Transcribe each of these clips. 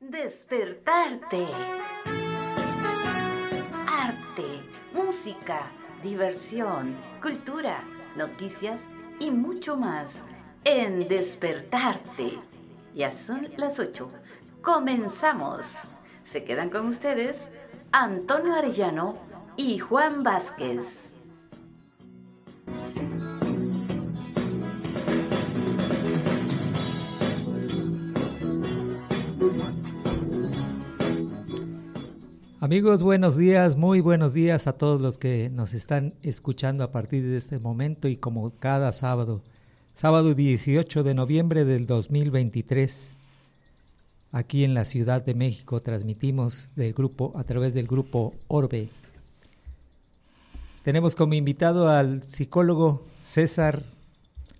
Despertarte. Arte, música, diversión, cultura, noticias y mucho más en Despertarte. Ya son las 8. Comenzamos. Se quedan con ustedes Antonio Arellano y Juan Vázquez. Amigos, buenos días, muy buenos días a todos los que nos están escuchando a partir de este momento y como cada sábado, sábado 18 de noviembre del 2023. Aquí en la Ciudad de México transmitimos del grupo a través del grupo Orbe. Tenemos como invitado al psicólogo César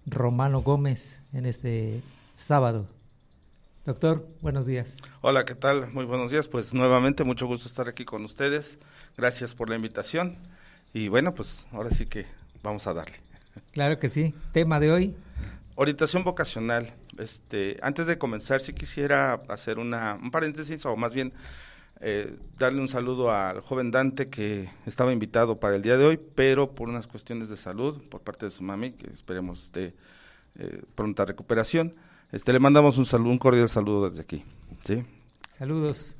Romano Gómez en este sábado. Doctor, buenos días. Hola, ¿qué tal? Muy buenos días. Pues nuevamente, mucho gusto estar aquí con ustedes. Gracias por la invitación. Y bueno, pues ahora sí que vamos a darle. Claro que sí. Tema de hoy. Orientación vocacional. Este, antes de comenzar, si quisiera hacer una, un paréntesis o más bien eh, darle un saludo al joven Dante que estaba invitado para el día de hoy, pero por unas cuestiones de salud por parte de su mami, que esperemos de eh, pronta recuperación, este, le mandamos un, saludo, un cordial saludo desde aquí. Saludos.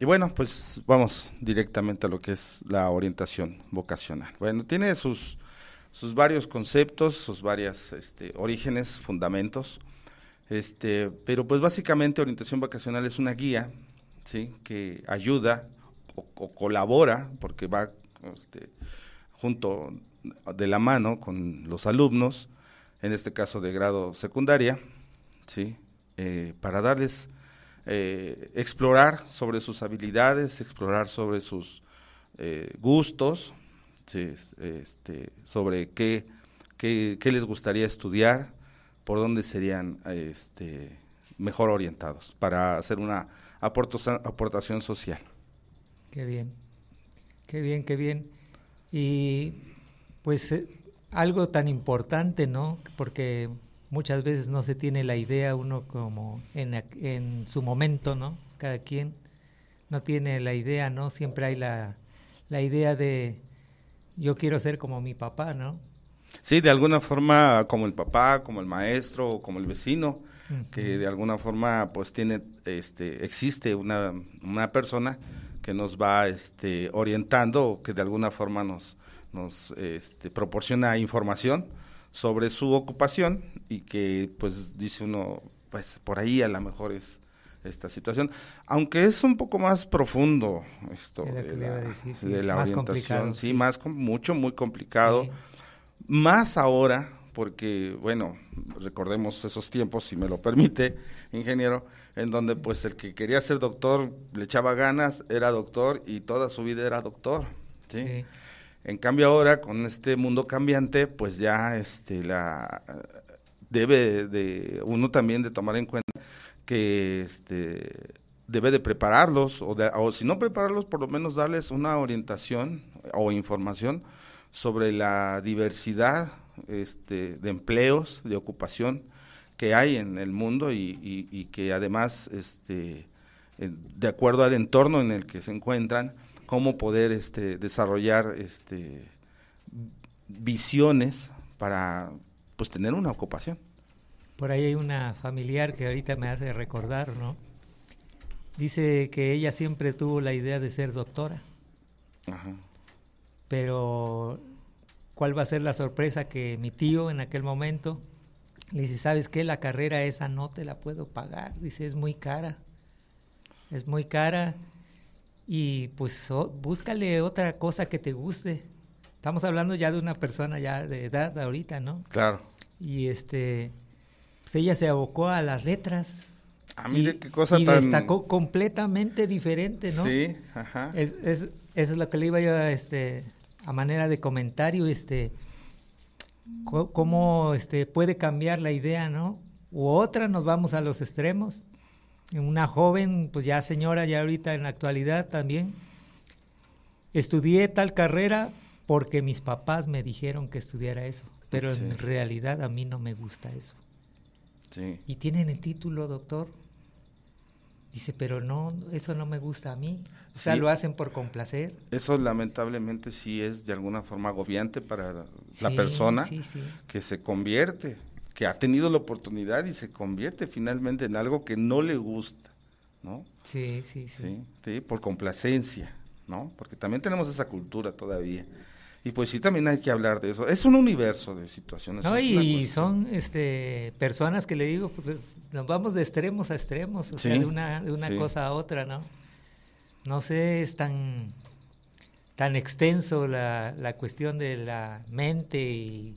Y bueno, pues vamos directamente a lo que es la orientación vocacional. Bueno, tiene sus, sus varios conceptos, sus varias este, orígenes, fundamentos. Este, pero pues básicamente orientación vocacional es una guía, Que ayuda o, colabora, porque va este, junto de la mano con los alumnos en este caso de grado secundaria, ¿sí? Eh, para darles, eh, explorar sobre sus habilidades, explorar sobre sus eh, gustos, este, sobre qué, qué, les gustaría estudiar, por dónde serían este, mejor orientados, para hacer una aportación social. Qué bien, qué bien, qué bien. Y pues algo tan importante, ¿no? Porque muchas veces no se tiene la idea uno como en, en su momento, ¿no? Cada quien no tiene la idea, ¿no? Siempre hay la, idea de yo quiero ser como mi papá, ¿no? Sí, de alguna forma como el papá, como el maestro, como el vecino, que de alguna forma pues tiene, este, existe una, una persona que nos va este, orientando, que de alguna forma nos, nos este, proporciona información sobre su ocupación y que pues dice uno, pues por ahí a lo mejor es esta situación, aunque es un poco más profundo esto de la, sí, orientación, sí, más mucho, muy complicado, más ahora, porque bueno, recordemos esos tiempos, si me lo permite, ingeniero, en donde pues el que quería ser doctor le echaba ganas, era doctor y toda su vida era doctor, ¿sí? En cambio ahora, con este mundo cambiante, pues ya este, la, debe de uno también de tomar en cuenta que este, debe de prepararlos, o, si no prepararlos, por lo menos darles una orientación o información sobre la diversidad este, de empleos, de ocupación que hay en el mundo y, que además, este, de acuerdo al entorno en el que se encuentran, cómo poder este, desarrollar este, visiones para pues, tener una ocupación. Por ahí hay una familiar que ahorita me hace recordar, ¿no? Dice que ella siempre tuvo la idea de ser doctora. Ajá. Pero, ¿cuál va a ser la sorpresa que mi tío en aquel momento le dice, ¿sabes qué? La carrera esa no te la puedo pagar. Dice, es muy cara. Es muy cara y pues búscale otra cosa que te guste. Estamos hablando ya de una persona ya de edad ahorita, ¿no? Claro. Y este, pues ella se abocó a las letras. a ah, mí qué cosa y tan... destacó completamente diferente, ¿no? Sí, ajá. Es, eso es lo que le iba yo a, este, a manera de comentario, este, cómo este, puede cambiar la idea, ¿no? U otra nos vamos a los extremos una joven, pues ya señora, ya ahorita en la actualidad también. Estudié tal carrera porque mis papás me dijeron que estudiara eso, pero en realidad a mí no me gusta eso. Sí. Y tienen el título, doctor. Dice, pero no, eso no me gusta a mí. O sea, lo hacen por complacer. Eso lamentablemente sí es de alguna forma agobiante para la, persona que se convierte que ha tenido la oportunidad y se convierte finalmente en algo que no le gusta, ¿no? Sí, sí, sí. Sí, por complacencia, ¿no? Porque también tenemos esa cultura todavía. Y pues sí, también hay que hablar de eso. Es un universo de situaciones. No, y son este, personas que le digo, pues, pues, nos vamos de extremos a extremos, o sea, de una, de una cosa a otra, ¿no? No sé, es tan, tan extenso la, la cuestión de la mente y,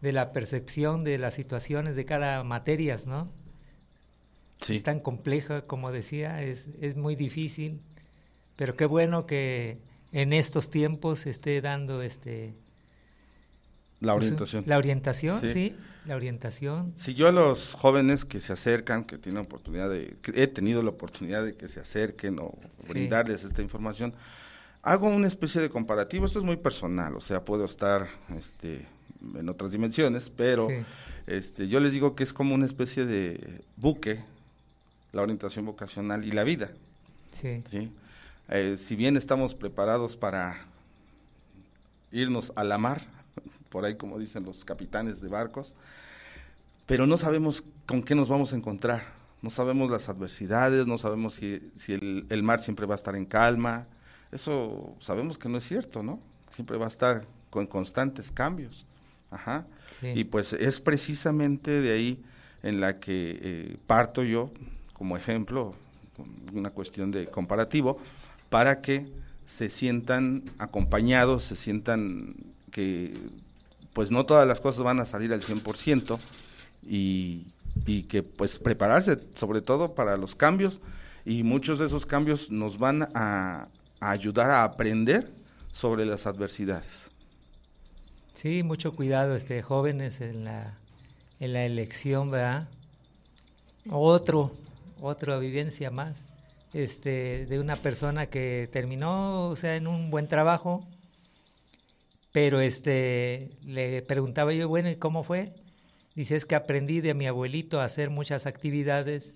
de la percepción de las situaciones de cada materias, ¿no? Sí. Es tan compleja, como decía, es, muy difícil, pero qué bueno que en estos tiempos se esté dando este... La pues, orientación. la orientación, sí. la orientación. Si yo a los jóvenes que se acercan, que tienen oportunidad de, he tenido la oportunidad de que se acerquen o brindarles esta información, hago una especie de comparativo, esto es muy personal, o sea, puedo estar este, en otras dimensiones, pero este, yo les digo que es como una especie de buque, la orientación vocacional y la vida. Eh, si bien estamos preparados para irnos a la mar, por ahí como dicen los capitanes de barcos, pero no sabemos con qué nos vamos a encontrar, no sabemos las adversidades, no sabemos si, el, el, mar siempre va a estar en calma, eso sabemos que no es cierto, ¿no? Siempre va a estar con constantes cambios. Ajá. Y pues es precisamente de ahí en la que eh, parto yo como ejemplo, una cuestión de comparativo, para que se sientan acompañados, se sientan que pues no todas las cosas van a salir al 100% y, y que pues prepararse sobre todo para los cambios y muchos de esos cambios nos van a ayudar a aprender sobre las adversidades. Sí, mucho cuidado, este, jóvenes en la, en la elección, ¿verdad? Otro, otra vivencia más, este, de una persona que terminó, o sea, en un buen trabajo, pero este, le preguntaba yo, bueno, ¿y cómo fue? Dice, es que aprendí de mi abuelito a hacer muchas actividades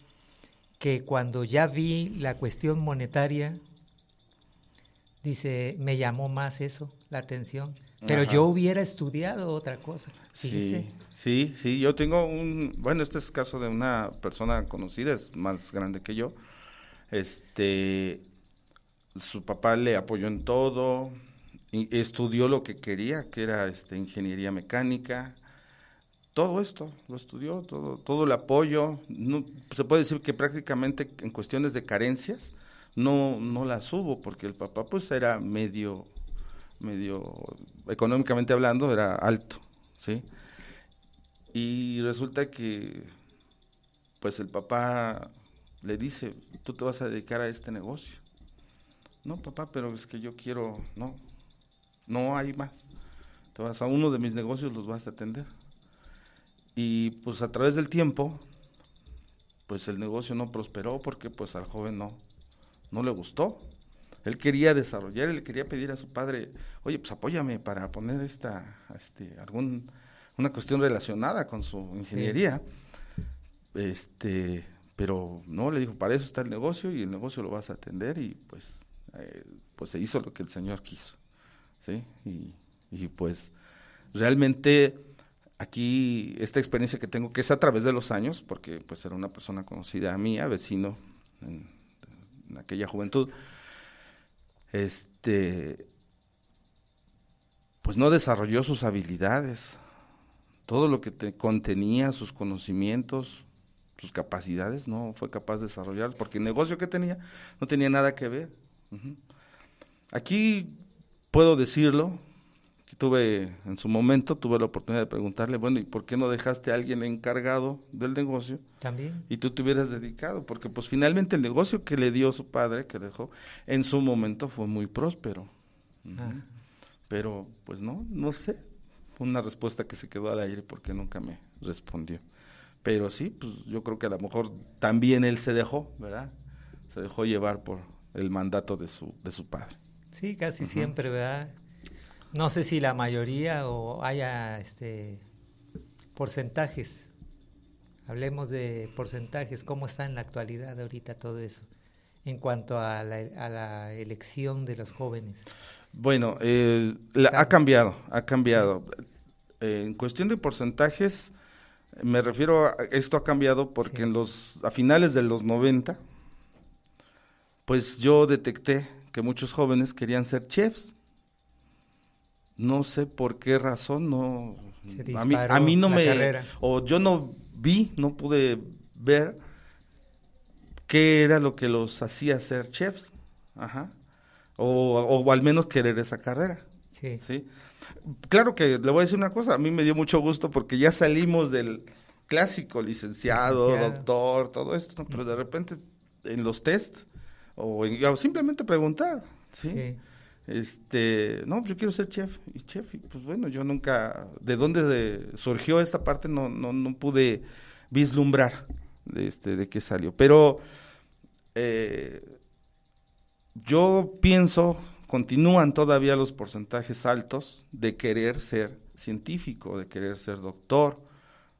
que cuando ya vi la cuestión monetaria, dice, me llamó más eso, la atención pero yo hubiera estudiado otra cosa. sí Sí, sí, sí, yo tengo un, bueno, este es caso de una persona conocida, es más grande que yo. Este, su papá le apoyó en todo, estudió lo que quería, que era este, ingeniería mecánica. Todo esto lo estudió, todo, todo el apoyo. se puede decir que prácticamente en cuestiones de carencias no, no las hubo, porque el papá pues era medio medio, económicamente hablando, era alto, ¿sí? Y resulta que, pues el papá le dice, tú te vas a dedicar a este negocio. No, papá, pero es que yo quiero, no, no hay más. Te vas a uno de mis negocios, los vas a atender. Y pues a través del tiempo, pues el negocio no prosperó porque pues al joven no, no le gustó. Él quería desarrollar, él quería pedir a su padre, oye, pues apóyame para poner esta, este, algún, una cuestión relacionada con su ingeniería. Este, pero no, le dijo, para eso está el negocio y el negocio lo vas a atender y pues, eh, pues se hizo lo que el Señor quiso, Y, pues realmente aquí esta experiencia que tengo, que es a través de los años, porque pues era una persona conocida a mí, vecino en aquella juventud, este, pues no desarrolló sus habilidades, todo lo que contenía, sus conocimientos, sus capacidades, no fue capaz de desarrollarlas, porque el negocio que tenía no tenía nada que ver. Aquí puedo decirlo, tuve en su momento tuve la oportunidad de preguntarle, bueno, ¿y por qué no dejaste a alguien encargado del negocio? También. Y tú te hubieras dedicado, porque pues finalmente el negocio que le dio su padre, que dejó, en su momento fue muy próspero. Ah. Pero pues no, no sé. una respuesta que se quedó al aire porque nunca me respondió. Pero sí, pues yo creo que a lo mejor también él se dejó, ¿verdad? Se dejó llevar por el mandato de su, de su padre. Sí, casi siempre, ¿verdad? No sé si la mayoría o haya este, porcentajes. Hablemos de porcentajes, cómo está en la actualidad ahorita todo eso en cuanto a la, elección de los jóvenes. Bueno, ha cambiado, ha cambiado. en cuestión de porcentajes, me refiero a esto ha cambiado porque en los a finales de los 90 pues yo detecté que muchos jóvenes querían ser chefs no sé por qué razón, no... A mí, no me... O yo no vi, no pude ver qué era lo que los hacía ser chefs. Ajá. O, o, al menos querer esa carrera. Sí. sí. Claro que le voy a decir una cosa, a mí me dio mucho gusto porque ya salimos del clásico licenciado, doctor, todo esto, pero de repente en los test o, en, o simplemente preguntar, ¿sí? sí este, no, pues yo quiero ser chef. Y chef, y pues bueno, yo nunca, de dónde surgió esta parte, no, no, no pude vislumbrar de, este, de qué salió. Pero eh, yo pienso, continúan todavía los porcentajes altos de querer ser científico, de querer ser doctor,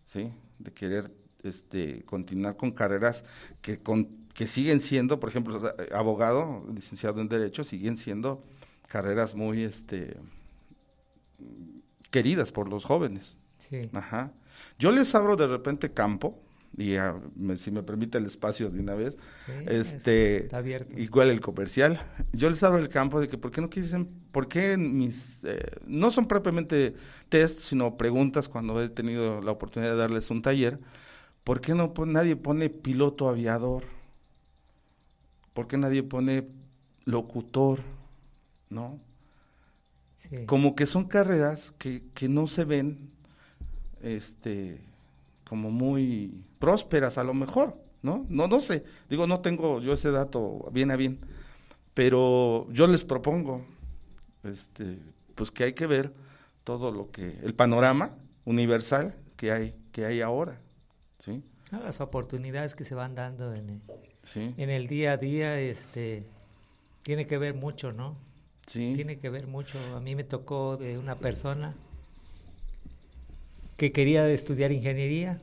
¿sí? de querer este, continuar con carreras que, con, que siguen siendo, por ejemplo, abogado, licenciado en Derecho, siguen siendo carreras muy este, queridas por los jóvenes. Ajá. Yo les abro de repente campo, y ah, si me permite el espacio de una vez, este, igual el comercial, yo les abro el campo de que por qué no quieren, por qué mis, eh, no son propiamente test, sino preguntas cuando he tenido la oportunidad de darles un taller, ¿por qué no nadie pone piloto aviador? ¿Por qué nadie pone locutor? ¿no? Como que son carreras que, no se ven este, como muy prósperas a lo mejor, ¿no? No, no sé, digo, no tengo yo ese dato bien a bien, pero yo les propongo, este, pues que hay que ver todo lo que, el panorama universal que hay, que hay ahora, ¿sí? Ah, las oportunidades que se van dando en el, en el día a día, este, tiene que ver mucho, ¿no? Tiene que ver mucho. A mí me tocó de una persona que quería estudiar ingeniería,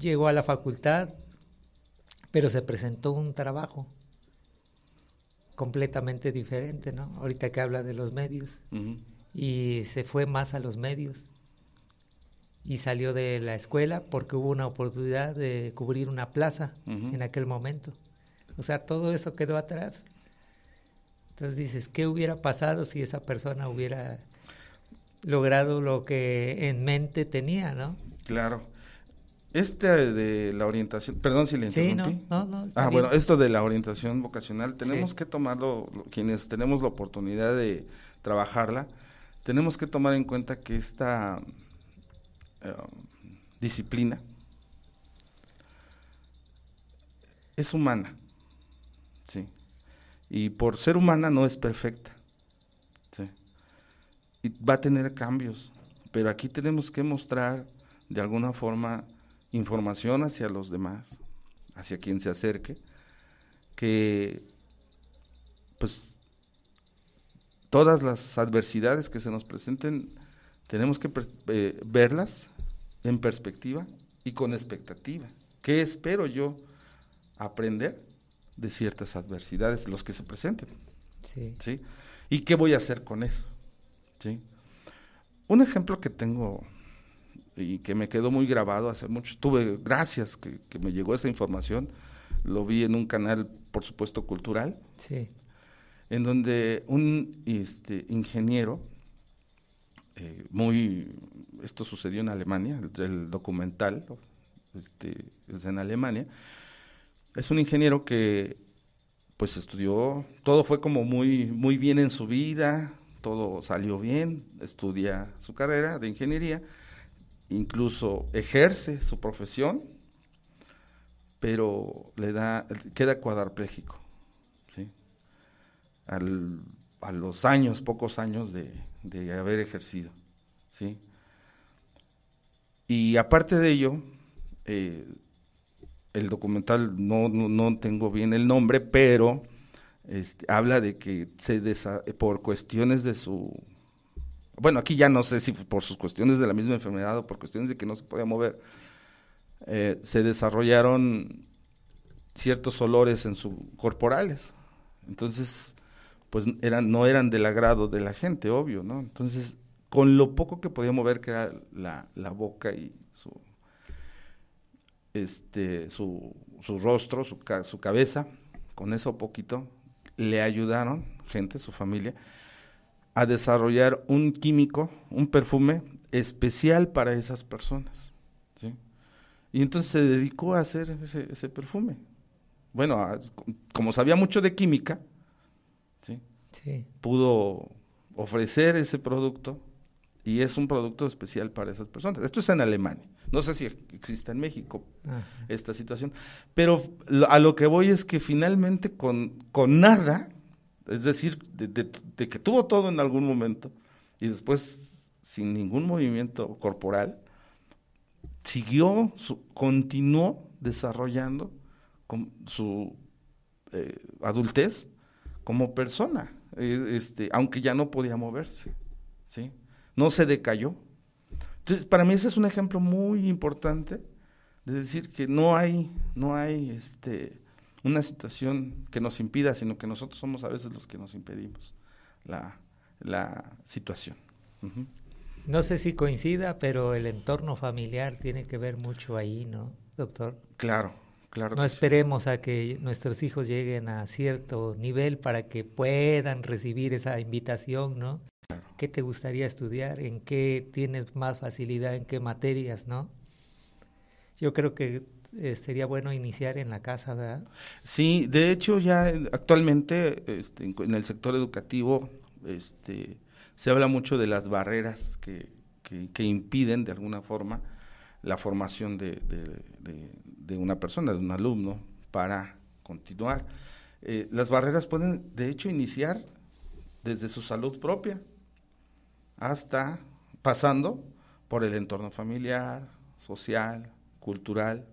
llegó a la facultad, pero se presentó un trabajo completamente diferente, ¿no? Ahorita que habla de los medios. Y se fue más a los medios. Y salió de la escuela porque hubo una oportunidad de cubrir una plaza en aquel momento. O sea, todo eso quedó atrás. Entonces dices, ¿qué hubiera pasado si esa persona hubiera logrado lo que en mente tenía, no? Claro. Este de la orientación, perdón si le interrumpí. Sí, no, no, Ah, bueno, esto de la orientación vocacional, tenemos que tomarlo, quienes tenemos la oportunidad de trabajarla, tenemos que tomar en cuenta que esta eh, disciplina es humana, ¿sí? y por ser humana no es perfecta. Y va a tener cambios, pero aquí tenemos que mostrar de alguna forma información hacia los demás, hacia quien se acerque, que pues todas las adversidades que se nos presenten tenemos que eh, verlas en perspectiva y con expectativa. ¿Qué espero yo aprender de ciertas adversidades, los que se presenten. Sí. ¿sí? ¿Y qué voy a hacer con eso? ¿Sí? Un ejemplo que tengo y que me quedó muy grabado hace mucho, tuve, gracias que, me llegó esa información, lo vi en un canal, por supuesto, cultural, sí. en donde un este, ingeniero, eh, muy, esto sucedió en Alemania, el, documental este, es en Alemania, es un ingeniero que pues estudió, todo fue como muy, muy bien en su vida, todo salió bien, estudia su carrera de ingeniería, incluso ejerce su profesión, pero le da, queda cuadrapléjico. ¿sí? a los años, pocos años de, haber ejercido, ¿sí? Y aparte de ello, eh, el documental, no, no, tengo bien el nombre, pero este, habla de que se por cuestiones de su... Bueno, aquí ya no sé si por sus cuestiones de la misma enfermedad o por cuestiones de que no se podía mover, eh, se desarrollaron ciertos olores en sus corporales. Entonces, pues eran, no eran del agrado de la gente, obvio, ¿no? Entonces, con lo poco que podía mover, que era la boca y su este, su, rostro, su, cabeza, con eso poquito, le ayudaron, gente, su familia, a desarrollar un químico, un perfume especial para esas personas. Y entonces se dedicó a hacer ese, perfume. Bueno, como sabía mucho de química, pudo ofrecer ese producto y es un producto especial para esas personas. Esto es en Alemania. No sé si existe en México ah. esta situación. Pero a lo que voy es que finalmente con, con nada, es decir, de, que tuvo todo en algún momento y después sin ningún movimiento corporal, siguió, continuó desarrollando su eh, adultez como persona, eh, este, aunque ya no podía moverse. ¿sí? no se decayó. Entonces, para mí ese es un ejemplo muy importante de decir que no hay, no hay este, una situación que nos impida, sino que nosotros somos a veces los que nos impedimos la, la situación. No sé si coincida, pero el entorno familiar tiene que ver mucho ahí, ¿no, doctor? Claro, claro. No esperemos a que nuestros hijos lleguen a cierto nivel para que puedan recibir esa invitación, ¿no? ¿Qué te gustaría estudiar? ¿En qué tienes más facilidad? ¿En qué materias? ¿No? Yo creo que eh, sería bueno iniciar en la casa, ¿verdad? Sí, de hecho ya actualmente este, en el sector educativo este, se habla mucho de las barreras que, impiden de alguna forma la formación de, una persona, de un alumno, para continuar. Eh, las barreras pueden, de hecho, iniciar desde su salud propia hasta pasando por el entorno familiar, social, cultural,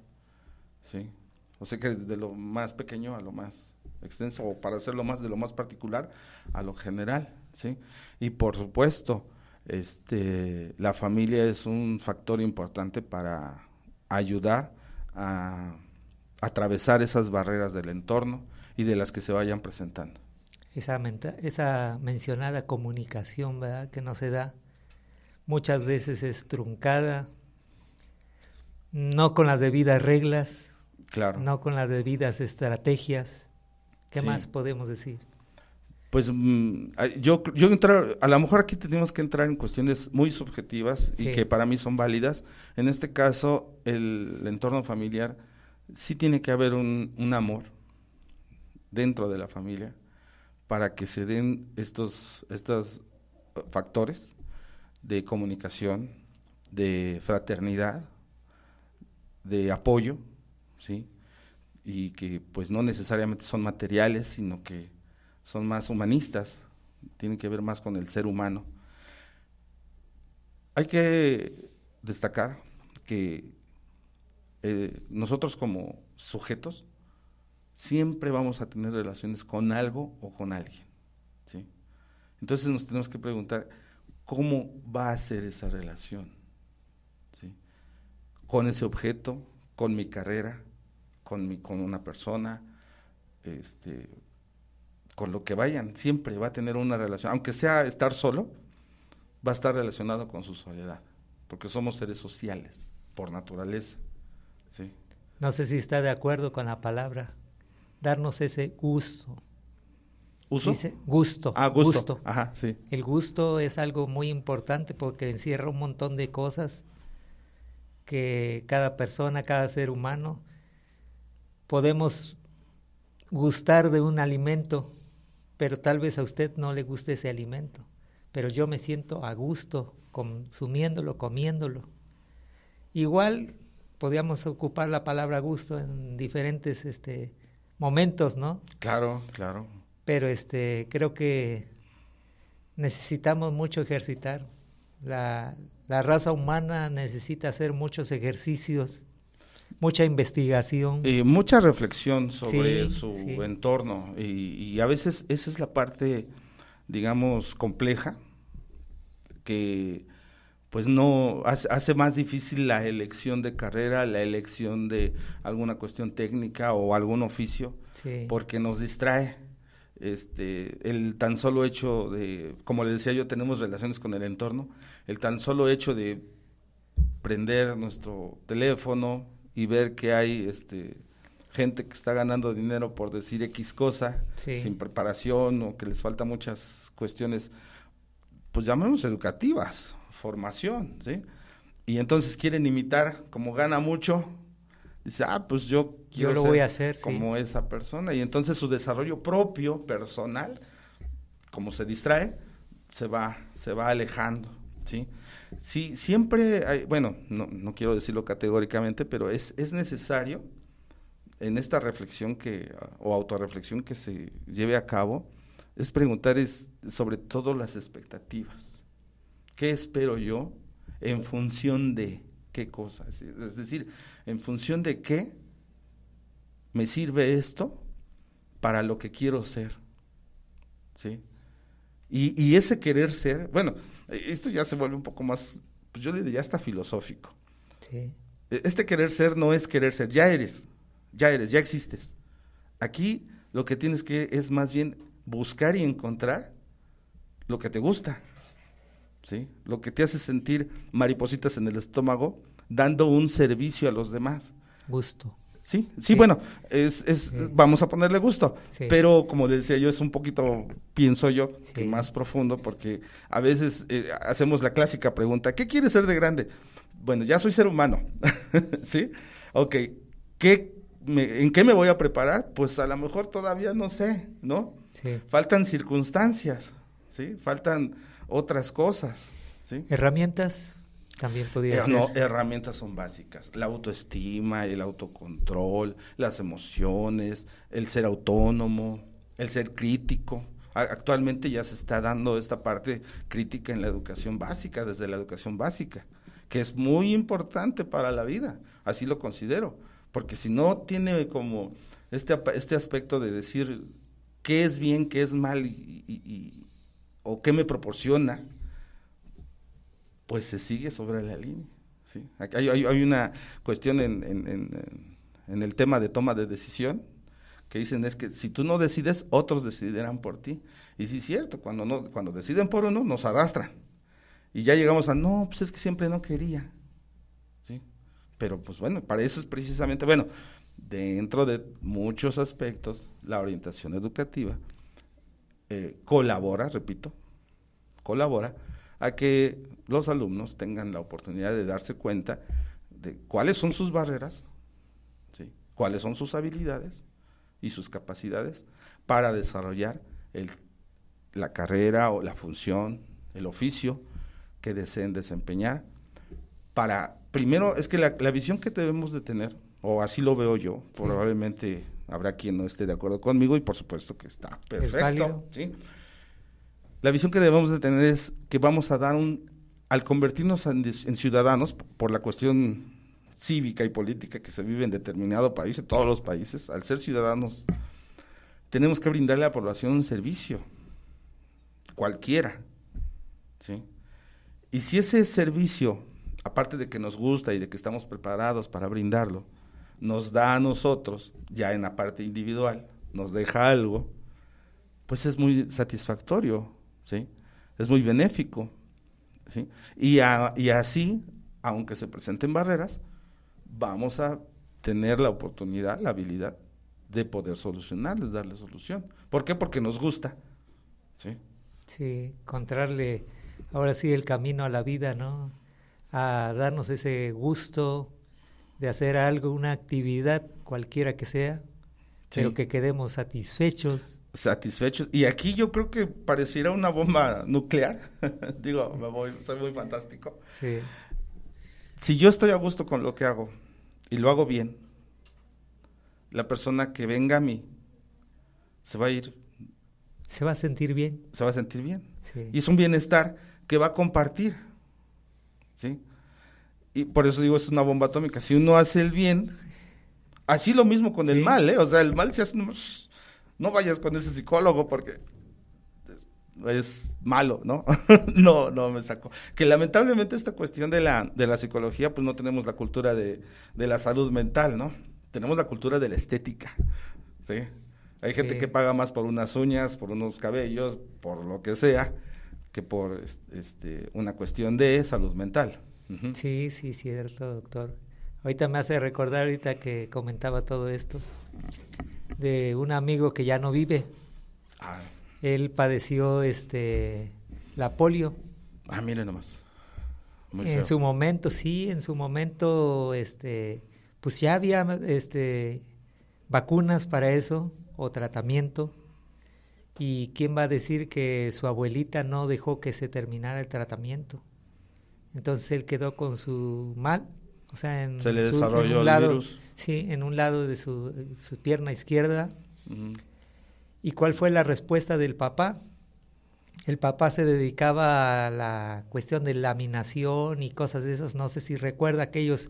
¿sí? O sea que de lo más pequeño a lo más extenso, o para hacerlo más de lo más particular a lo general, ¿sí? Y por supuesto, este, la familia es un factor importante para ayudar a atravesar esas barreras del entorno y de las que se vayan presentando esa, mencionada comunicación que no se da, muchas veces es truncada, no con las debidas reglas, claro. no con las debidas estrategias. ¿Qué más podemos decir? Pues mm, yo, yo entrar, a lo mejor aquí tenemos que entrar en cuestiones muy subjetivas y que para mí son válidas. En este caso, el, entorno familiar, sí tiene que haber un amor dentro de la familia para que se den estos, eh, factores de comunicación, de fraternidad, de apoyo, ¿sí? Y que pues no necesariamente son materiales, sino que son más humanistas, tienen que ver más con el ser humano. Hay que destacar que eh, nosotros como sujetos siempre vamos a tener relaciones con algo o con alguien. ¿sí? Entonces nos tenemos que preguntar, ¿cómo va a ser esa relación? ¿Sí? Con ese objeto, con mi carrera, con, mi, con una persona, este, con lo que vayan, siempre va a tener una relación, aunque sea estar solo, va a estar relacionado con su soledad, porque somos seres sociales por naturaleza. ¿sí? No sé si está de acuerdo con la palabra darnos ese gusto. ¿Uso? gusto. Ah, gusto. Ajá, sí. El gusto es algo muy importante porque encierra un montón de cosas que cada persona, cada ser humano, podemos gustar de un alimento, pero tal vez a usted no le guste ese alimento. Pero yo me siento a gusto consumiéndolo, comiéndolo. Igual podríamos ocupar la palabra gusto en diferentes este, momentos, ¿no? Claro, claro. Pero este, creo que necesitamos mucho ejercitar. La, raza humana necesita hacer muchos ejercicios, mucha investigación. Y mucha reflexión sobre su entorno. Y, y, a veces esa es la parte, digamos, compleja, que pues no hace más difícil la elección de carrera, la elección de alguna cuestión técnica o algún oficio, porque nos distrae. Este, el tan solo hecho de, como le decía yo, tenemos relaciones con el entorno, el tan solo hecho de prender nuestro teléfono y ver que hay este, gente que está ganando dinero por decir X cosa, sin preparación o que les falta muchas cuestiones, pues llamemos educativas, formación, ¿sí? Y entonces quieren imitar, como gana mucho, dice, ah, pues yo quiero lo ser voy a hacer, como esa persona. Y entonces su desarrollo propio, personal, como se distrae, se va, se va alejando, ¿sí? Sí, siempre, hay, bueno, no, quiero decirlo categóricamente, pero es, necesario en esta reflexión que, o autorreflexión que se lleve a cabo, es preguntar sobre todo las expectativas. ¿Qué espero yo? En función de qué cosa. Es decir, en función de qué me sirve esto para lo que quiero ser. ¿Sí? Y, ese querer ser, bueno, esto ya se vuelve un poco más, pues yo le ya hasta filosófico. E, este querer ser no es querer ser, ya eres, ya eres, ya existes. Aquí lo que tienes que es más bien buscar y encontrar lo que te gusta. ¿sí? Lo que te hace sentir maripositas en el estómago, dando un servicio a los demás. Gusto. Sí, sí, bueno, es, vamos a ponerle gusto, pero como decía yo, es un poquito, pienso yo, más profundo, porque a veces eh, hacemos la clásica pregunta, ¿qué quieres ser de grande? Bueno, ya soy ser humano, ¿sí? Ok, ¿qué ¿en qué me voy a preparar? Pues a lo mejor todavía no sé, ¿no? Faltan circunstancias, ¿sí? Faltan otras cosas. Herramientas también podría ser. No, herramientas son básicas. La autoestima, el autocontrol, las emociones, el ser autónomo, el ser crítico. Actualmente ya se está dando esta parte crítica en la educación básica, desde la educación básica, que es muy importante para la vida, así lo considero, porque si no tiene como este, este aspecto de decir qué es bien, qué es mal y o qué me proporciona, pues se sigue sobre la línea. ¿sí? Hay, hay, una cuestión en, en, el tema de toma de decisión que dicen es que si tú no decides, otros decidirán por ti. Y sí es cierto, cuando, no, cuando deciden por uno, nos arrastran. Y ya llegamos a, no, pues es que siempre no quería. ¿sí? Pero pues bueno, para eso es precisamente, bueno, dentro de muchos aspectos, la orientación educativa eh, colabora, repito, colabora a que los alumnos tengan la oportunidad de darse cuenta de cuáles son sus barreras, cuáles son sus habilidades y sus capacidades para desarrollar la carrera o la función, el oficio que deseen desempeñar. Para, primero, es que la, visión que debemos de tener, o así lo veo yo, probablemente Habrá quien no esté de acuerdo conmigo y por supuesto que está perfecto. La visión que debemos de tener es que vamos a dar un, al convertirnos en, ciudadanos por la cuestión cívica y política que se vive en determinado país, en todos los países, al ser ciudadanos, tenemos que brindarle a la población un servicio, cualquiera. ¿sí? Y si ese servicio, aparte de que nos gusta y de que estamos preparados para brindarlo, nos da a nosotros, ya en la parte individual, nos deja algo, pues es muy satisfactorio, ¿sí? Es muy benéfico, ¿sí? Y, y así, aunque se presenten barreras, vamos a tener la oportunidad, la habilidad de poder solucionarles, darle solución. ¿Por qué? Porque nos gusta, ¿sí? Sí, encontrarle ahora sí el camino a la vida, ¿no? A darnos ese gusto, de hacer algo, una actividad cualquiera que sea, pero que quedemos satisfechos. Satisfechos. Y aquí yo creo que pareciera una bomba nuclear. Digo, me voy, soy muy fantástico. Sí. Si yo estoy a gusto con lo que hago y lo hago bien, la persona que venga a mí se va a ir. Se va a sentir bien. Se va a sentir bien. Y es un bienestar que va a compartir. ¿Sí? y por eso digo, es una bomba atómica. Si uno hace el bien, así lo mismo con el mal, ¿eh? O sea, el mal se hace, no vayas con ese psicólogo porque es malo, ¿no? no, no me sacó. Que lamentablemente esta cuestión de la, de la psicología, pues no tenemos la cultura de, la salud mental, ¿no? Tenemos la cultura de la estética, ¿sí? Hay gente que paga más por unas uñas, por unos cabellos, por lo que sea, que por este, este una cuestión de salud mental. Sí, Sí, sí, cierto, doctor. Ahorita me hace recordar ahorita que comentaba todo esto de un amigo que ya no vive. Ah. Él padeció este la polio. Ah, mire nomás. en su momento, sí, en su momento, este, pues ya había este vacunas para eso o tratamiento. ¿Y quién va a decir que su abuelita no dejó que se terminara el tratamiento? Entonces él quedó con su mal, o sea, en, un lado, Sí, en un lado de su, pierna izquierda. ¿Y cuál fue la respuesta del papá? El papá se dedicaba a la cuestión de laminación y cosas de esas. No sé si recuerda aquellos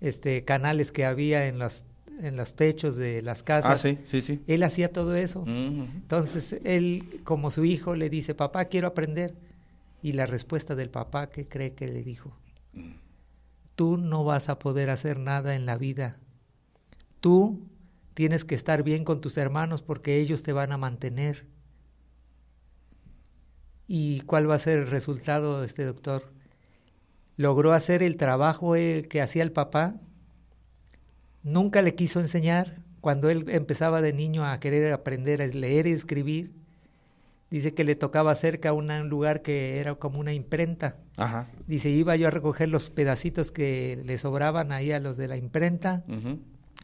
este, canales que había en los, en los techos de las casas. Ah, sí, sí, sí. Él hacía todo eso. Entonces, él, como su hijo, le dice, papá, quiero aprender y la respuesta del papá que cree que le dijo. Mm. Tú no vas a poder hacer nada en la vida. Tú tienes que estar bien con tus hermanos porque ellos te van a mantener. ¿Y cuál va a ser el resultado, de este doctor? ¿Logró hacer el trabajo el que hacía el papá? Nunca le quiso enseñar cuando él empezaba de niño a querer aprender a leer y escribir Dice que le tocaba cerca a un lugar que era como una imprenta. Dice, iba yo a recoger los pedacitos que le sobraban ahí a los de la imprenta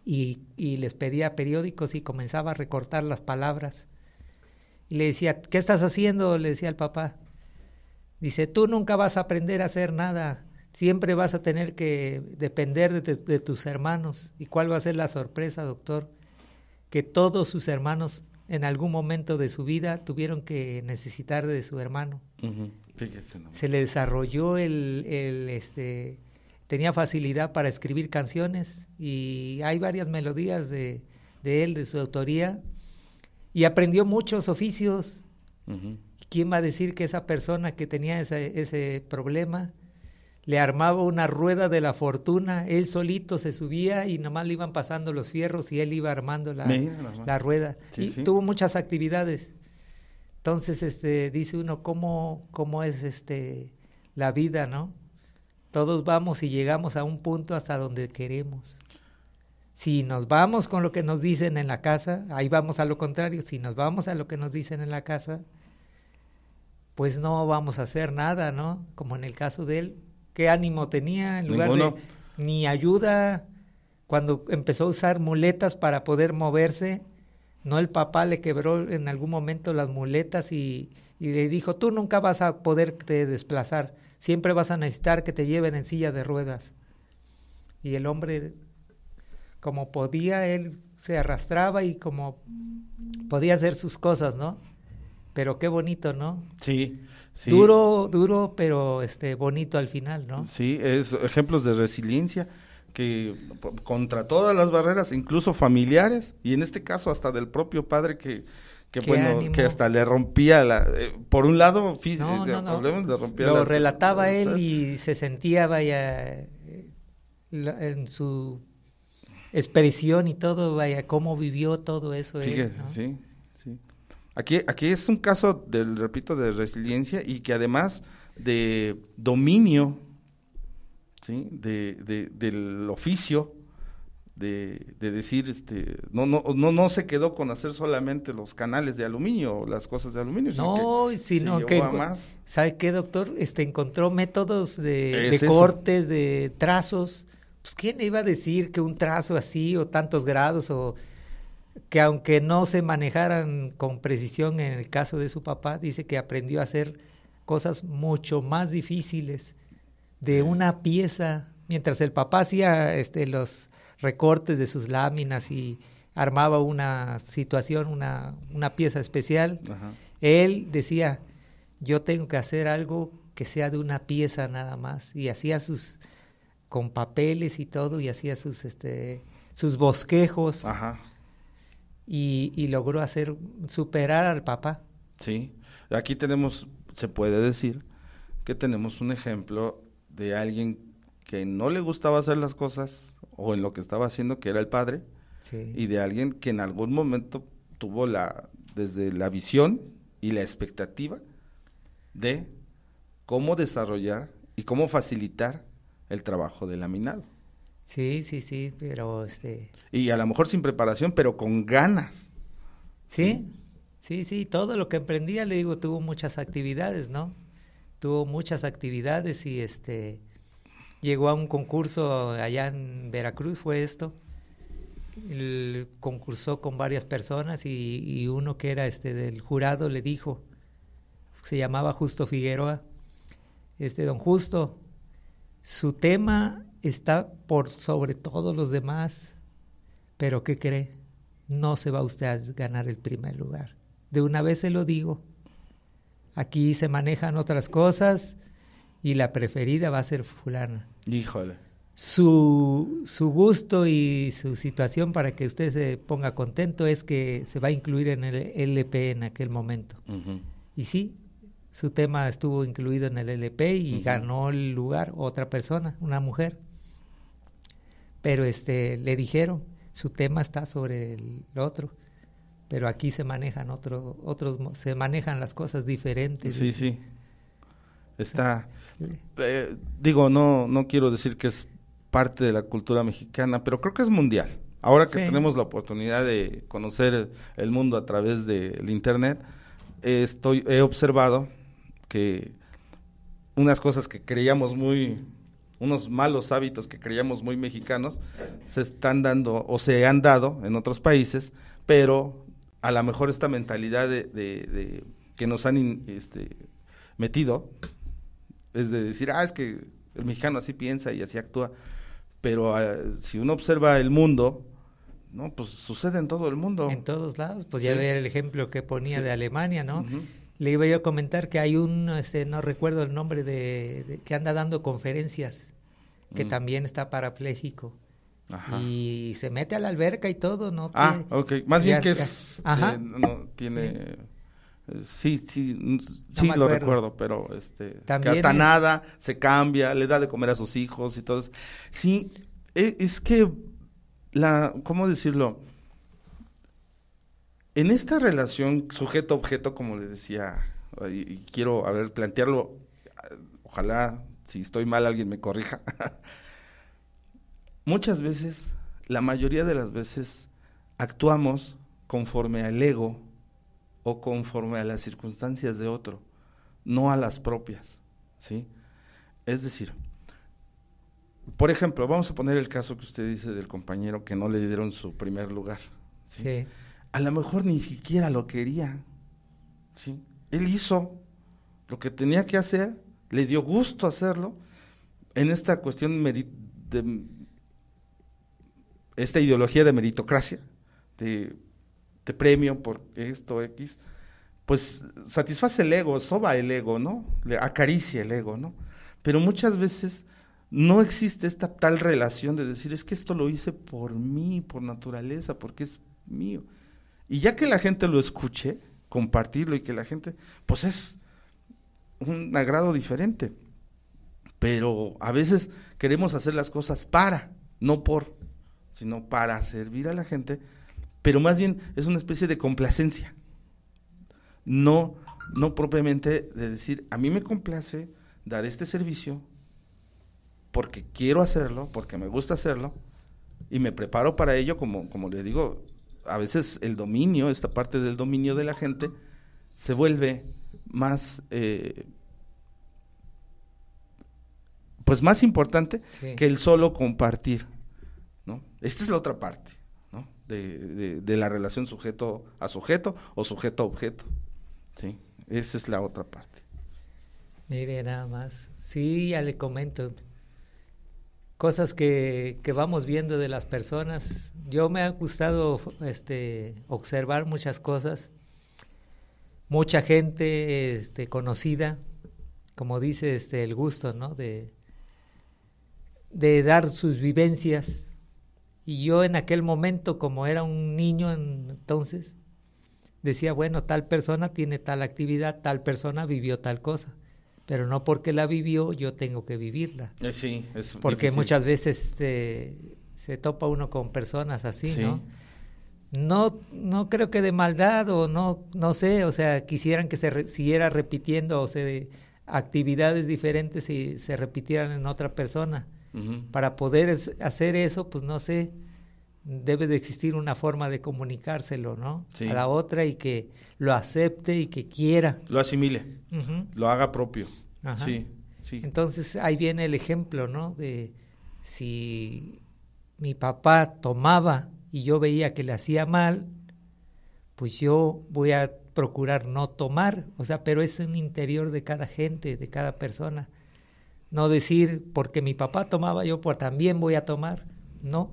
y, les pedía periódicos y comenzaba a recortar las palabras. Y le decía, ¿qué estás haciendo? Le decía al papá. Dice, tú nunca vas a aprender a hacer nada. Siempre vas a tener que depender de tus hermanos. ¿Y cuál va a ser la sorpresa, doctor? Que todos sus hermanos en algún momento de su vida tuvieron que necesitar de su hermano. Se le desarrolló el, este, tenía facilidad para escribir canciones y hay varias melodías de, él, de su autoría, y aprendió muchos oficios. ¿Quién va a decir que esa persona que tenía ese problema le armaba una rueda de la fortuna, él solito se subía y nomás le iban pasando los fierros y él iba armando la, rueda. y tuvo muchas actividades. Entonces, este, dice uno, ¿cómo, cómo es este, la vida, no? Todos vamos y llegamos a un punto hasta donde queremos. Si nos vamos con lo que nos dicen en la casa, ahí vamos a lo contrario, si nos vamos a lo que nos dicen en la casa, pues no vamos a hacer nada, ¿no? Como en el caso de él, qué ánimo tenía en lugar de ni ayuda cuando empezó a usar muletas para poder moverse. No el papá le quebró en algún momento las muletas y, y le dijo, tú nunca vas a te desplazar, siempre vas a necesitar que te lleven en silla de ruedas. Y el hombre, como podía, él se arrastraba y como podía hacer sus cosas, ¿no? Pero qué bonito, ¿no? Sí. Duro, duro, pero este bonito al final, ¿no? Sí, es ejemplos de resiliencia que contra todas las barreras, incluso familiares, y en este caso hasta del propio padre que, bueno, que hasta le rompía la, eh, por un lado físico, eh, no, no, no. Lo relataba él y se sentía vaya en su expedición y todo, vaya cómo vivió todo eso sí, sí. Aquí, aquí es un caso, del, repito, de resiliencia y que además de dominio ¿sí? de, del oficio, de, decir, este, no, no, no, no se quedó con hacer solamente los canales de aluminio, las cosas de aluminio. No, sino que, que ¿sabe qué, doctor? Este, encontró métodos de, cortes, de trazos. Pues, ¿quién iba a decir que un trazo así o tantos grados o que aunque no se manejaran con precisión en el caso de su papá, dice que aprendió a hacer cosas mucho más difíciles de una pieza, mientras el papá hacía este, los recortes de sus láminas y armaba una situación, una, una pieza especial, él decía, yo tengo que hacer algo que sea de una pieza nada más, y hacía sus, con papeles y todo, y hacía sus, este, sus bosquejos. Ajá y, logró hacer superar al papá. Sí, aquí tenemos, se puede decir, que tenemos un ejemplo de alguien que no le gustaba hacer las cosas o en lo que estaba haciendo, que era el padre, y de alguien que en algún momento tuvo la, desde la visión y la expectativa de cómo desarrollar y cómo facilitar el trabajo del laminado. Sí, sí, sí, pero este, y a lo mejor sin preparación, pero con ganas. Sí, sí, sí, todo lo que emprendía, le digo, tuvo muchas actividades, ¿no? Tuvo muchas actividades y este llegó a un concurso allá en Veracruz, fue esto. El, concursó con varias personas y, uno que era este del jurado le dijo, se llamaba Justo Figueroa, este don Justo, su tema está por sobre todos los demás. Pero ¿qué cree? No se va usted a ganar el primer lugar. De una vez se lo digo. Aquí se manejan otras cosas y la preferida va a ser fulana. Híjole. Su, su gusto y su situación para que usted se ponga contento es que se va a incluir en el LP en aquel momento. Y sí, su tema estuvo incluido en el LP y ganó el lugar otra persona, una mujer. Pero este le dijeron, su tema está sobre el otro, pero aquí se manejan otro, otros, se manejan las cosas diferentes. Sí, sí. Está, eh, digo, no, no quiero decir que es parte de la cultura mexicana, pero creo que es mundial. Ahora que tenemos la oportunidad de conocer el mundo a través del internet, estoy, he observado que unas cosas que creíamos muy unos malos hábitos que creíamos muy mexicanos se están dando o se han dado en otros países, pero a lo mejor esta mentalidad de, que nos han este, metido es de decir, ah, es que el mexicano así piensa y así actúa, pero ah, si uno observa el mundo, no, pues sucede en todo el mundo. En todos lados, pues ya ve el ejemplo que ponía de Alemania, ¿no? Le iba yo a comentar que hay un, este, no recuerdo el nombre, de, que anda dando conferencias, que mm. también está parapléjico. Y se mete a la alberca y todo, ¿no? Ah, ok. Más bien que es... Eh, tiene... Sí, eh, sí, sí, mm, lo recuerdo, pero este, También hasta nada, se cambia, le da de comer a sus hijos y todo eso. Sí, e, es que la, ¿cómo decirlo? En esta relación sujeto-objeto, como le decía, y, quiero, plantearlo, ojalá si estoy mal alguien me corrija, muchas veces, la mayoría de las veces, actuamos conforme al ego o conforme a las circunstancias de otro, no a las propias, ¿sí? Es decir, por ejemplo, vamos a poner el caso que usted dice del compañero que no le dieron su primer lugar. sí a lo mejor ni siquiera lo quería. ¿sí? Él hizo lo que tenía que hacer, le dio gusto hacerlo. En esta cuestión de esta ideología de meritocracia, de, premio por esto, X, pues satisface el ego, soba el ego, ¿no? Le acaricia el ego, ¿no? Pero muchas veces no existe esta tal relación de decir, es que esto lo hice por mí, por naturaleza, porque es mío. Y ya que la gente lo escuche, compartirlo y que la gente, pues es un agrado diferente. Pero a veces queremos hacer las cosas para, no por, sino para servir a la gente, pero más bien es una especie de complacencia. No, no propiamente de decir, a mí me complace dar este servicio porque quiero hacerlo, porque me gusta hacerlo y me preparo para ello, como, como digo, a veces el dominio, esta parte del dominio de la gente, se vuelve más, eh, pues más importante que el solo compartir, ¿no? Esta es la otra parte, ¿no? De, la relación sujeto a sujeto o sujeto a objeto, ¿sí? Esa es la otra parte. Mire, nada más. Sí, ya le comento cosas que, vamos viendo de las personas. Yo me ha gustado este, observar muchas cosas, mucha gente este, conocida, como dice este, el gusto, ¿no? De, de dar sus vivencias. Y yo en aquel momento, como era un niño entonces, decía, bueno, tal persona tiene tal actividad, tal persona vivió tal cosa pero no porque la vivió yo tengo que vivirla. Eh, sí, es Porque muchas veces este, se, topa uno con personas así, ¿no? No, no creo que de maldad o no, no sé, o sea, quisieran que se siguiera repitiendo o se actividades diferentes y se repitieran en otra persona. Para poder hacer eso, pues no sé, debe de existir una forma de comunicárselo, ¿no? A la otra y que lo acepte y que quiera. Lo asimile, lo haga propio. Sí, sí. Entonces ahí viene el ejemplo, ¿no? De si mi papá tomaba y yo veía que le hacía mal, pues yo voy a procurar no tomar, o sea, pero es en interior de cada gente, de cada persona. No decir, porque mi papá tomaba, yo pues, también voy a tomar. No,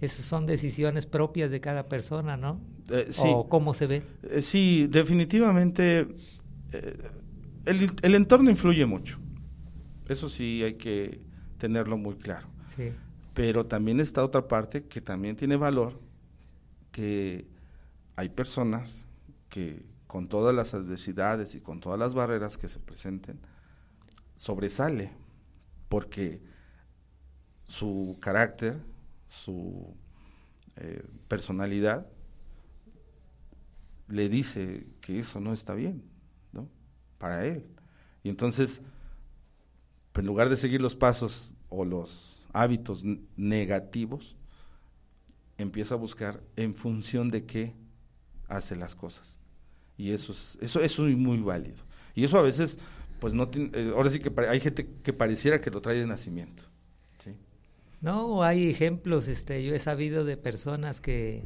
esas son decisiones propias de cada persona, ¿no? Eh, sí. ¿O cómo se ve? Eh, sí, definitivamente eh, el, el, entorno influye mucho. Eso sí hay que tenerlo muy claro. Sí. Pero también está otra parte que también tiene valor, que hay personas que con todas las adversidades y con todas las barreras que se presenten, sobresale, porque su carácter, su eh, personalidad, le dice que eso no está bien, ¿no? Para él. Y entonces, en lugar de seguir los pasos o los hábitos negativos, empieza a buscar en función de qué hace las cosas. Y eso es, eso, eso es muy válido. Y eso a veces, pues no tiene, eh, ahora sí que hay gente que pareciera que lo trae de nacimiento. No, hay ejemplos, este, yo he sabido de personas que,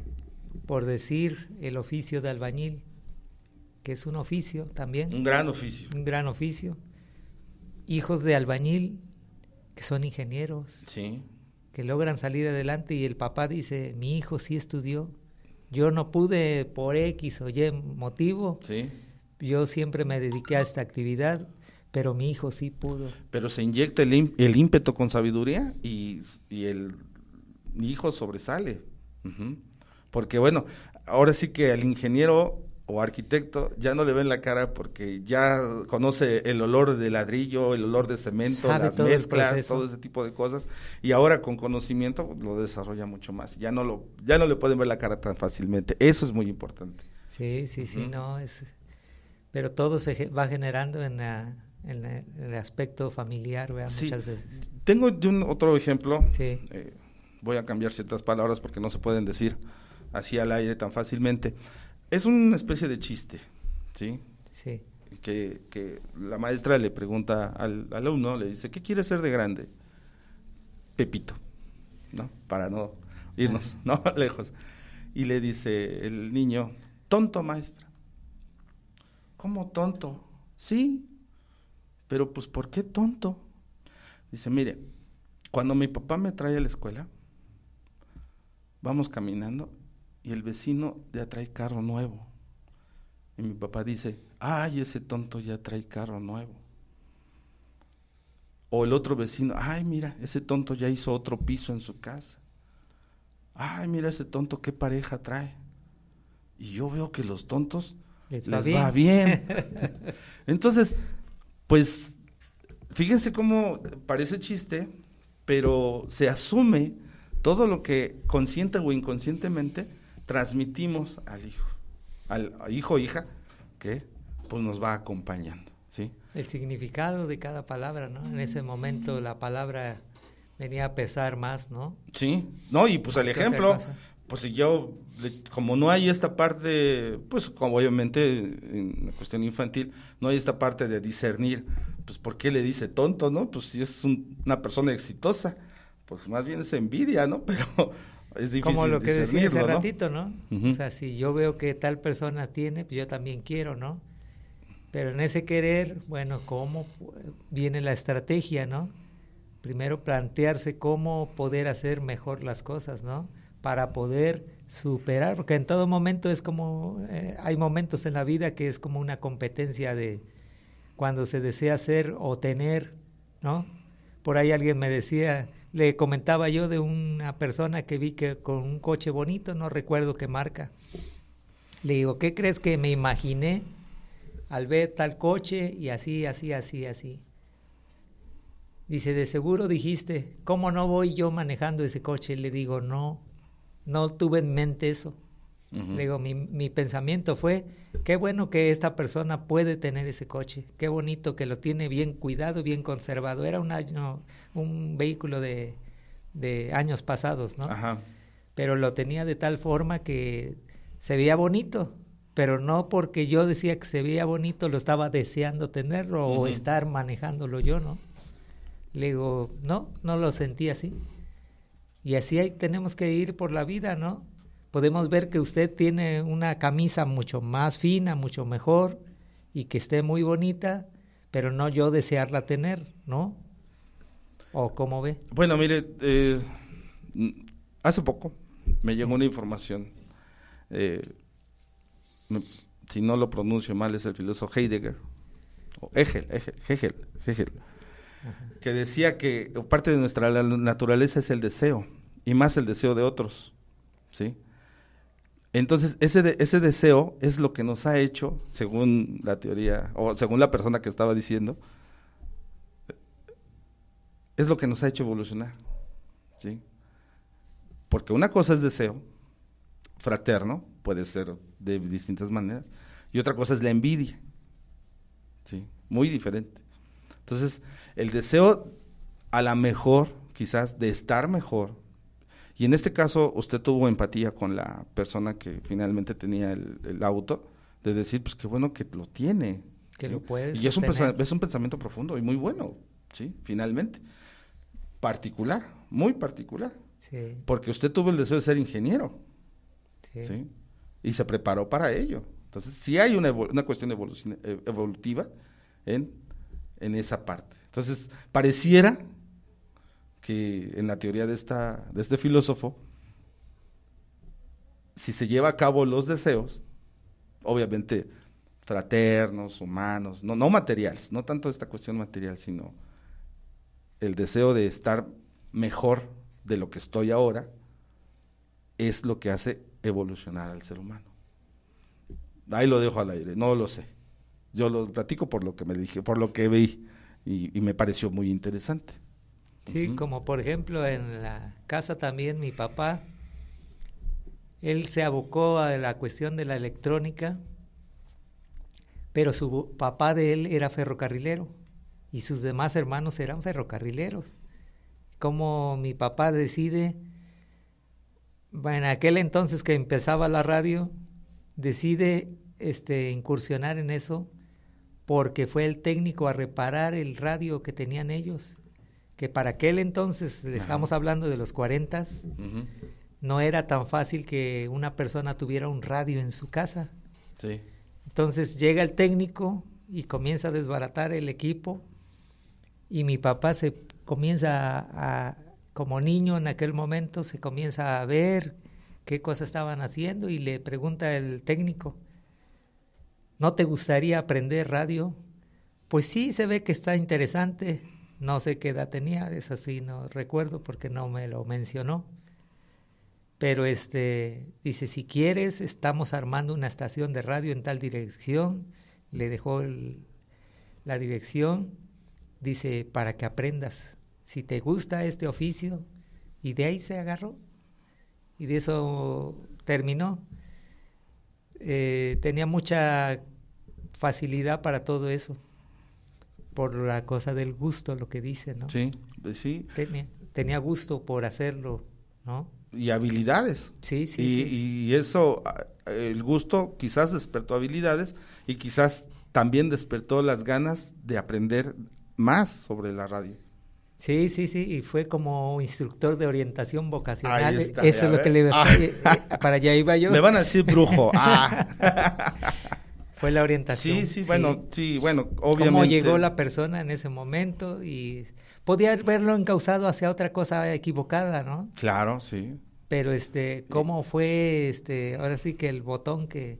por decir el oficio de albañil, que es un oficio también. Un gran oficio. Un gran oficio. Hijos de albañil que son ingenieros. Sí. Que logran salir adelante y el papá dice, mi hijo sí estudió, yo no pude por X o Y motivo. Yo siempre me dediqué a esta actividad pero mi hijo sí pudo. Pero se inyecta el, el ímpetu con sabiduría y, y el hijo sobresale. Porque bueno, ahora sí que al ingeniero o arquitecto ya no le ven la cara porque ya conoce el olor de ladrillo, el olor de cemento, las mezclas, todo ese tipo de cosas y ahora con conocimiento lo desarrolla mucho más. Ya no lo ya no le pueden ver la cara tan fácilmente. Eso es muy importante. Sí, sí, sí, no es pero todo se va generando en la el aspecto familiar, ¿verdad? Muchas veces. Tengo un otro ejemplo. Sí. Eh, voy a cambiar ciertas palabras porque no se pueden decir así al aire tan fácilmente. Es una especie de chiste, ¿sí? Sí. Que, que la maestra le pregunta al, alumno, le dice, ¿qué quiere ser de grande? Pepito, ¿no? Para no irnos, ¿no? Lejos. Y le dice el niño, tonto maestra. ¿Cómo tonto? Sí, pero pues, ¿por qué tonto? Dice, mire, cuando mi papá me trae a la escuela, vamos caminando y el vecino ya trae carro nuevo. Y mi papá dice, ay, ese tonto ya trae carro nuevo. O el otro vecino, ay, mira, ese tonto ya hizo otro piso en su casa. Ay, mira ese tonto, qué pareja trae. Y yo veo que los tontos les, va, bien. Entonces, pues fíjense cómo parece chiste, pero se asume todo lo que consciente o inconscientemente transmitimos al hijo, al hijo o hija que pues nos va acompañando, ¿sí? El significado de cada palabra, ¿no? En ese momento la palabra venía a pesar más, ¿no? Sí, no, y pues el ejemplo, pues si yo, como no hay esta parte, pues como obviamente en la cuestión infantil, no hay esta parte de discernir, pues ¿por qué le dice tonto, no? Pues si es una persona exitosa, pues más bien es envidia, ¿no? Pero es difícil Como lo que decía hace ratito, ¿no? O sea, si yo veo que tal persona tiene, pues yo también quiero, ¿no? Pero en ese querer, bueno, ¿cómo viene la estrategia, no? Primero plantearse cómo poder hacer mejor las cosas, ¿no? para poder superar, porque en todo momento es como, eh, hay momentos en la vida que es como una competencia de cuando se desea ser o tener, ¿no? Por ahí alguien me decía, le comentaba yo de una persona que vi que con un coche bonito, no recuerdo qué marca, le digo, ¿qué crees que me imaginé al ver tal coche y así, así, así, así? Dice, de seguro dijiste, ¿cómo no voy yo manejando ese coche? Le digo, no, no tuve en mente eso. mi, pensamiento fue, qué bueno que esta persona puede tener ese coche, qué bonito que lo tiene bien cuidado, bien conservado. Era un año, un vehículo de, de años pasados, ¿no? Pero lo tenía de tal forma que se veía bonito, pero no porque yo decía que se veía bonito, lo estaba deseando tenerlo o estar manejándolo yo, ¿no? Le digo, no, no lo sentí así. Y así hay, tenemos que ir por la vida, ¿no? Podemos ver que usted tiene una camisa mucho más fina, mucho mejor, y que esté muy bonita, pero no yo desearla tener, ¿no? ¿O cómo ve? Bueno, mire, eh, hace poco me llegó una información, eh, si no lo pronuncio mal, es el filósofo Heidegger, o Hegel, Hegel, Hegel que decía que parte de nuestra naturaleza es el deseo, y más el deseo de otros, ¿sí? Entonces, ese, ese deseo es lo que nos ha hecho, según la teoría, o según la persona que estaba diciendo, es lo que nos ha hecho evolucionar, ¿sí? Porque una cosa es deseo fraterno, puede ser de distintas maneras, y otra cosa es la envidia, ¿sí? Muy diferente. Entonces, el deseo a la mejor, quizás, de estar mejor. Y en este caso usted tuvo empatía con la persona que finalmente tenía el, auto, de decir, pues qué bueno que lo tiene. Que lo puedes. Y es un, pensamiento profundo y muy bueno, ¿sí? Finalmente. Particular, muy particular. Sí. Porque usted tuvo el deseo de ser ingeniero. Sí. Y se preparó para ello. Entonces, sí hay una, cuestión evolutiva en esa parte. Entonces, pareciera que en la teoría de, esta, de este filósofo, si se lleva a cabo los deseos, obviamente fraternos, humanos, no, no materiales, no tanto esta cuestión material, sino el deseo de estar mejor de lo que estoy ahora, es lo que hace evolucionar al ser humano. Ahí lo dejo al aire, no lo sé. Yo lo platico por lo que me dije, por lo que vi y, me pareció muy interesante. Sí, como por ejemplo en la casa también mi papá, él se abocó a la cuestión de la electrónica, pero su papá de él era ferrocarrilero y sus demás hermanos eran ferrocarrileros. Como mi papá decide, en aquel entonces que empezaba la radio, decide este, incursionar en eso porque fue el técnico a reparar el radio que tenían ellos, que para aquel entonces, estamos hablando de los 40, no era tan fácil que una persona tuviera un radio en su casa. Entonces llega el técnico y comienza a desbaratar el equipo y mi papá se comienza a, como niño en aquel momento, se comienza a ver qué cosas estaban haciendo y le pregunta el técnico, ¿No te gustaría aprender radio? Pues sí, se ve que está interesante. No sé qué edad tenía, eso así, no recuerdo porque no me lo mencionó. Pero este dice, si quieres, estamos armando una estación de radio en tal dirección. Le dejó la dirección. Dice, para que aprendas. Si te gusta este oficio. Y de ahí se agarró. Y de eso terminó. Eh, tenía mucha facilidad para todo eso, por la cosa del gusto, lo que dice, ¿no? Sí, pues sí. Tenía, gusto por hacerlo, ¿no? Y habilidades. Sí, sí. sí. y eso, el gusto quizás despertó habilidades y quizás también despertó las ganas de aprender más sobre la radio. Sí, sí, sí, y fue como instructor de orientación vocacional. Eso es lo que le iba a decir. Ah. Eh, para allá iba yo. Le van a decir brujo. Ah. fue la orientación. Sí, sí, sí, bueno, sí, bueno, obviamente. Cómo llegó la persona en ese momento y podía haberlo encauzado hacia otra cosa equivocada, ¿no? Claro, sí. Pero este, cómo fue este, ahora sí que el botón que,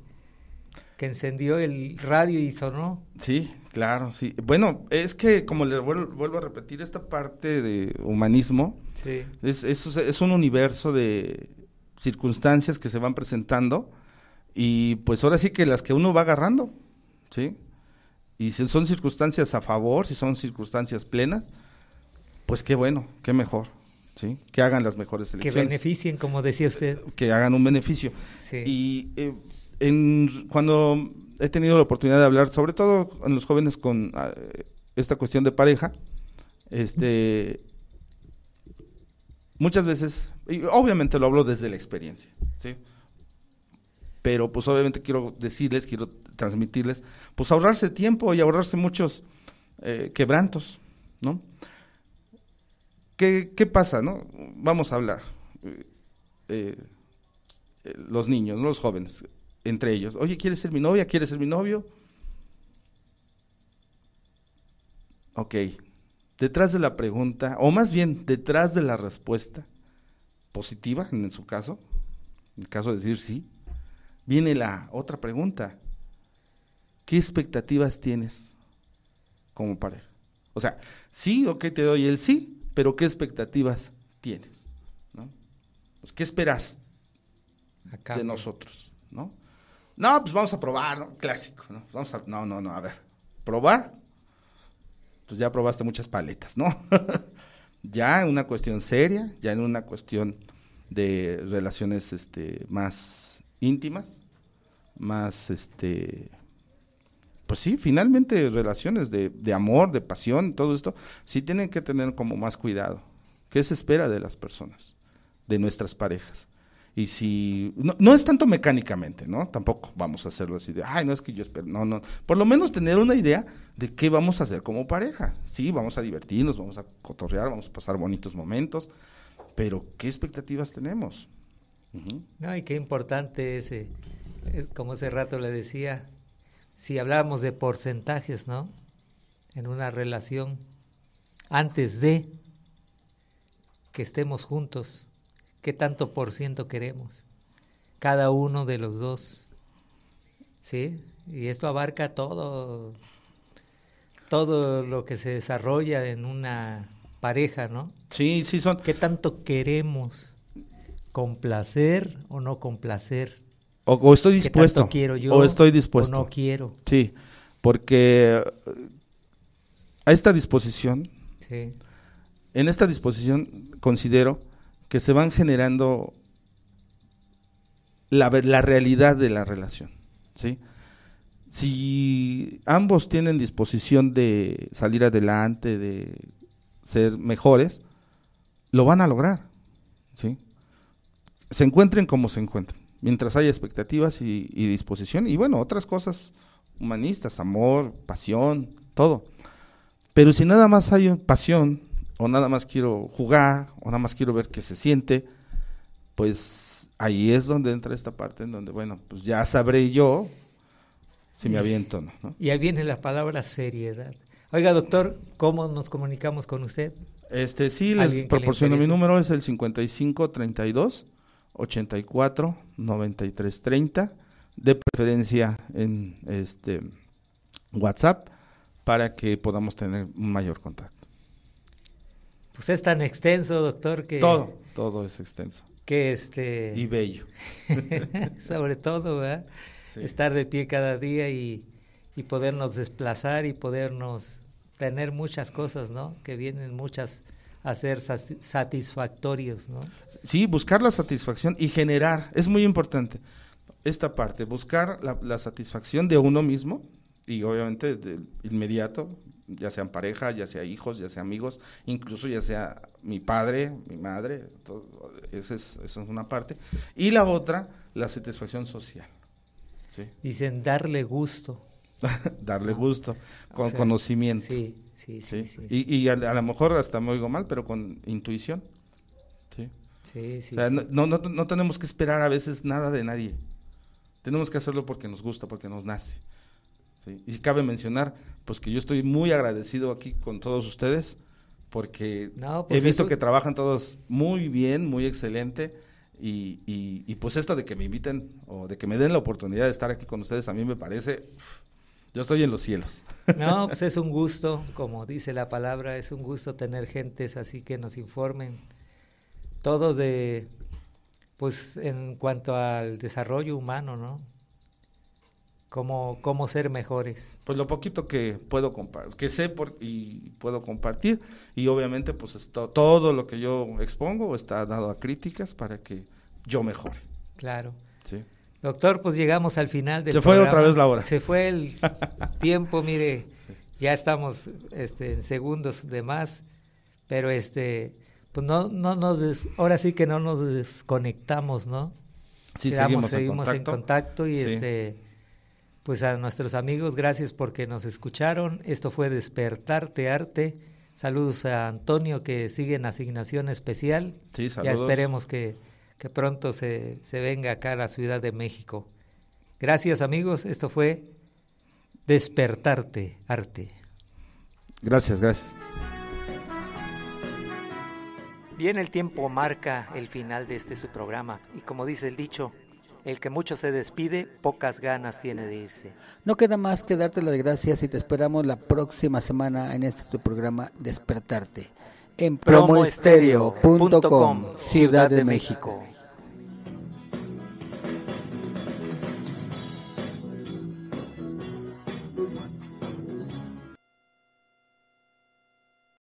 que encendió el radio y sonó. Sí, claro, sí. Bueno, es que como le vuelvo, a repetir, esta parte de humanismo sí. es, es, un universo de circunstancias que se van presentando y pues ahora sí que las que uno va agarrando, ¿sí? Y si son circunstancias a favor, si son circunstancias plenas, pues qué bueno, qué mejor. ¿Sí? Que hagan las mejores elecciones. Que beneficien, como decía usted. Que hagan un beneficio. Sí. Y eh, cuando he tenido la oportunidad de hablar, sobre todo en los jóvenes con ah, esta cuestión de pareja, este, muchas veces, obviamente lo hablo desde la experiencia, Pero pues obviamente quiero decirles, quiero transmitirles, pues ahorrarse tiempo y ahorrarse muchos eh, quebrantos, ¿no? ¿Qué, pasa, no? Vamos a hablar. Eh, eh, los niños, los jóvenes entre ellos. Oye, ¿quieres ser mi novia? ¿Quieres ser mi novio? Ok, detrás de la pregunta, o más bien detrás de la respuesta positiva, en su caso, en el caso de decir sí, viene la otra pregunta. ¿Qué expectativas tienes como pareja? O sea, sí, ok, te doy el sí, pero ¿qué expectativas tienes? ¿no? Pues, ¿Qué esperas Acá. de nosotros? ¿no? No, pues vamos a probar, ¿no? Clásico, ¿no? Vamos a, no, no, no, a ver, probar. Pues ya probaste muchas paletas, ¿no? ya en una cuestión seria, ya en una cuestión de relaciones este, más íntimas, más, este, pues sí, finalmente relaciones de, de amor, de pasión, todo esto, sí tienen que tener como más cuidado. ¿Qué se espera de las personas, de nuestras parejas? Y si, no, es tanto mecánicamente, ¿no? Tampoco vamos a hacerlo así de, ay, no es que yo espero, no, no. Por lo menos tener una idea de qué vamos a hacer como pareja. Sí, vamos a divertirnos, vamos a cotorrear, vamos a pasar bonitos momentos, pero ¿qué expectativas tenemos? Ay, qué importante ese, eh, como hace rato le decía, si hablábamos de porcentajes, ¿no? En una relación, antes de que estemos juntos qué tanto por ciento queremos. Cada uno de los dos. ¿Sí? Y esto abarca todo, todo lo que se desarrolla en una pareja, ¿no? Sí, sí, son. ¿Qué tanto queremos? ¿Complacer o no complacer? O, o estoy dispuesto. quiero yo? O estoy dispuesto. O no quiero. Sí, porque eh, a esta disposición, sí. en esta disposición considero que se van generando la, la realidad de la relación. Si ambos tienen disposición de salir adelante, de ser mejores, lo van a lograr. ¿sí? Se encuentren como se encuentren, mientras haya expectativas y, y disposición, y bueno, otras cosas humanistas, amor, pasión, todo. Pero si nada más hay pasión o nada más quiero jugar, o nada más quiero ver qué se siente, pues ahí es donde entra esta parte en donde, bueno, pues ya sabré yo si me aviento o no, Y ahí viene la palabra seriedad. Oiga, doctor, ¿cómo nos comunicamos con usted? Este, sí, les proporciono mi número, es el 55 32 84 93 30, de preferencia en este WhatsApp, para que podamos tener un mayor contacto pues es tan extenso, doctor, que... Todo, todo es extenso. Que este... Y bello. sobre todo, ¿verdad? Estar de pie cada día y, podernos desplazar y podernos tener muchas cosas, ¿no? Que vienen muchas a ser satisfactorios, ¿no? Sí, buscar la satisfacción y generar, es muy importante esta parte, buscar la satisfacción de uno mismo y obviamente del inmediato, ya sean pareja, ya sea hijos, ya sea amigos, incluso ya sea mi padre, mi madre, eso esa, es, una parte. Y la otra, la satisfacción social. ¿sí? Dicen darle gusto. darle ah. gusto, con conocimiento. Sí, sí, sí. y, y a, lo mejor hasta me oigo mal, pero con intuición. Sí, sí, no, tenemos que esperar a veces nada de nadie. Tenemos que hacerlo porque nos gusta, porque nos nace. Y cabe mencionar, pues que yo estoy muy agradecido aquí con todos ustedes porque pues he visto que trabajan todos muy bien, muy excelente. Y, pues esto de que me inviten o de que me den la oportunidad de estar aquí con ustedes, a mí me parece, yo estoy en los cielos. No, pues es un gusto, como dice la palabra, es un gusto tener gentes así que nos informen. Todos de, pues en cuanto al desarrollo humano, ¿no? cómo, ser mejores. Pues lo poquito que puedo compartir, que sé por, y puedo compartir, y obviamente pues todo lo que yo expongo está dado a críticas para que yo mejore. Claro. Sí. Doctor, pues llegamos al final del Se fue otra vez la hora. Se fue el tiempo, mire, ya estamos este, en segundos de más, pero este, pues no, no nos, ahora sí que no nos desconectamos, ¿no? Sí, seguimos, en, contacto. y este pues a nuestros amigos, gracias porque nos escucharon. Esto fue Despertarte Arte. Saludos a Antonio que sigue en asignación especial. Sí, saludos. Ya esperemos que, pronto se, se venga acá a la Ciudad de México. Gracias amigos, esto fue Despertarte Arte. Gracias, gracias. Bien, el tiempo marca el final de este su programa y como dice el dicho, el que mucho se despide, pocas ganas tiene de irse. No queda más que darte las gracias y te esperamos la próxima semana en este tu programa Despertarte en promoestereo.com, Ciudad de México.